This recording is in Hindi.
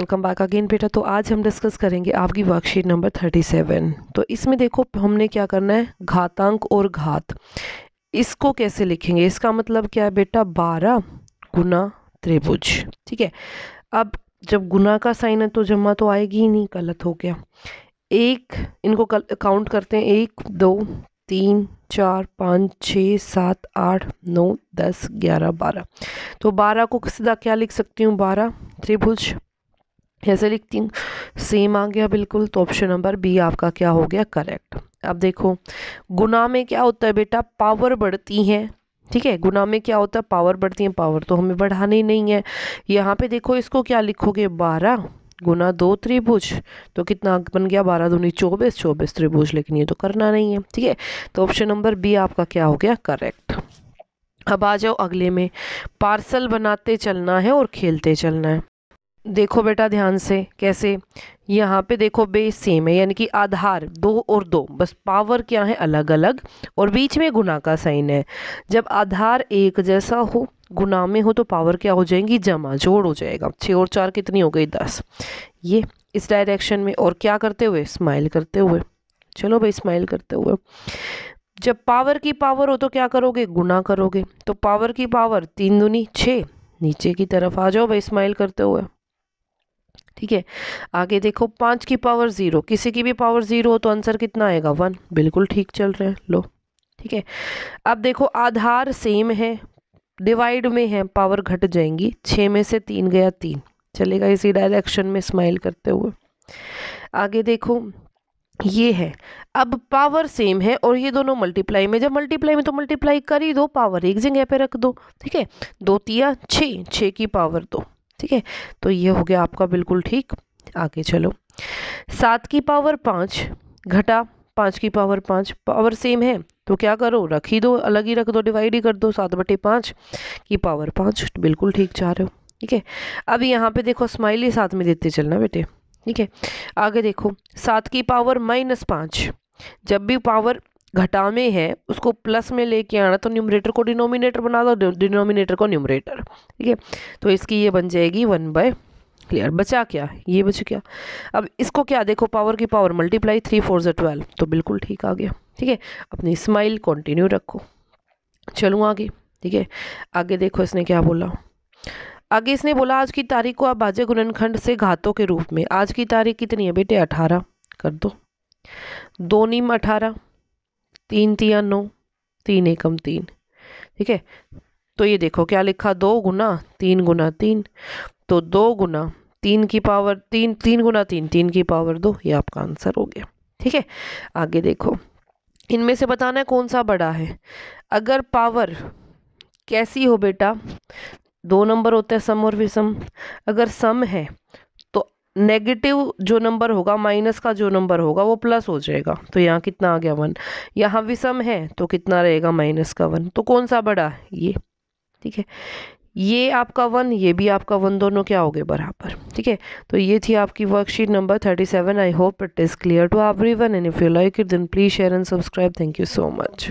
वेलकम बैक अगेन बेटा तो आज हम डिस्कस करेंगे आपकी वर्कशीट नंबर थर्टी सेवन तो इसमें देखो हमने क्या करना है घातांक और घात इसको कैसे लिखेंगे इसका मतलब क्या है बेटा बारह गुना त्रिभुज ठीक है अब जब गुना का साइन है तो जमा तो आएगी ही नहीं गलत हो गया एक इनको काउंट करते हैं एक दो तीन चार पाँच छः सात आठ नौ दस ग्यारह बारह तो बारह को सीधा क्या लिख सकती हूँ बारह त्रिभुज ऐसे लिखती हूँ सेम आ गया बिल्कुल तो ऑप्शन नंबर बी आपका क्या हो गया करेक्ट अब देखो गुना में क्या होता है बेटा पावर बढ़ती है ठीक है गुना में क्या होता है पावर बढ़ती है पावर तो हमें बढ़ाने नहीं है यहाँ पे देखो इसको क्या लिखोगे बारह गुना दो त्रिभुज तो कितना बन गया बारह दूनी चौबीस चौबीस त्रिभुज लेकिन ये तो करना नहीं है ठीक है तो ऑप्शन नंबर बी आपका क्या हो गया करेक्ट अब आ जाओ अगले में पार्सल बनाते चलना है और खेलते चलना है देखो बेटा ध्यान से कैसे यहाँ पे देखो बे सेम है यानी कि आधार दो और दो बस पावर क्या है अलग अलग और बीच में गुना का साइन है जब आधार एक जैसा हो गुना में हो तो पावर क्या हो जाएंगी जमा जोड़ हो जाएगा छः और चार कितनी हो गई दस ये इस डायरेक्शन में और क्या करते हुए स्माइल करते हुए चलो भाई स्माइल करते हुए जब पावर की पावर हो तो क्या करोगे गुना करोगे तो पावर की पावर तीन दुनी छः नीचे की तरफ आ जाओ भाई स्माइल करते हुए ठीक है आगे देखो पाँच की पावर ज़ीरो किसी की भी पावर ज़ीरो हो तो आंसर कितना आएगा वन बिल्कुल ठीक चल रहे हैं लो ठीक है अब देखो आधार सेम है डिवाइड में है पावर घट जाएंगी छः में से तीन गया तीन चलेगा इसी डायरेक्शन में स्माइल करते हुए आगे देखो ये है अब पावर सेम है और ये दोनों मल्टीप्लाई में जब मल्टीप्लाई में तो मल्टीप्लाई कर ही दो पावर एक जगह पे रख दो ठीक है दो तिया छः छः की पावर दो ठीक है तो ये हो गया आपका बिल्कुल ठीक आगे चलो सात की पावर पाँच घटा पाँच की पावर पाँच पावर सेम है तो क्या करो रख ही दो अलग ही रख दो डिवाइड ही कर दो सात बटे पाँच की पावर पाँच बिल्कुल ठीक जा रहे हो ठीक है अब यहाँ पे देखो स्माइली साथ में देते चलना बेटे ठीक है आगे देखो सात की पावर माइनस पाँच जब भी पावर घटा में है उसको प्लस में लेके आना तो न्यूमरेटर को डिनोमिनेटर बना दो डिनोमिनेटर को न्यूमरेटर ठीक है तो इसकी ये बन जाएगी वन बाय क्लियर बचा क्या ये बच क्या अब इसको क्या देखो पावर की पावर मल्टीप्लाई थ्री फोर जो ट्वेल्व तो बिल्कुल ठीक आ गया ठीक है अपनी स्माइल कंटिन्यू रखो चलूँ आगे ठीक है आगे देखो इसने क्या बोला आगे इसने बोला आज की तारीख को आप बाजे गुणनखंड से घातों के रूप में आज की तारीख कितनी है बेटे अठारह कर दो दो नीम अठारह तीन तिया नौ तीन एकम तीन ठीक है तो ये देखो क्या लिखा दो गुना तीन गुना तीन तो दो गुना तीन की पावर तीन तीन गुना तीन तीन की पावर दो ये आपका आंसर हो गया ठीक है आगे देखो इनमें से बताना है कौन सा बड़ा है अगर पावर कैसी हो बेटा दो नंबर होते हैं सम और विषम अगर सम है नेगेटिव जो नंबर होगा माइनस का जो नंबर होगा वो प्लस हो जाएगा तो यहाँ कितना आ गया वन यहाँ विषम है तो कितना रहेगा माइनस का वन तो कौन सा बड़ा है ये ठीक है ये आपका वन ये भी आपका वन दोनों क्या हो गए बराबर ठीक है तो ये थी आपकी worksheet number thirty seven I hope it is clear to everyone and if you like it then please share and subscribe thank you so much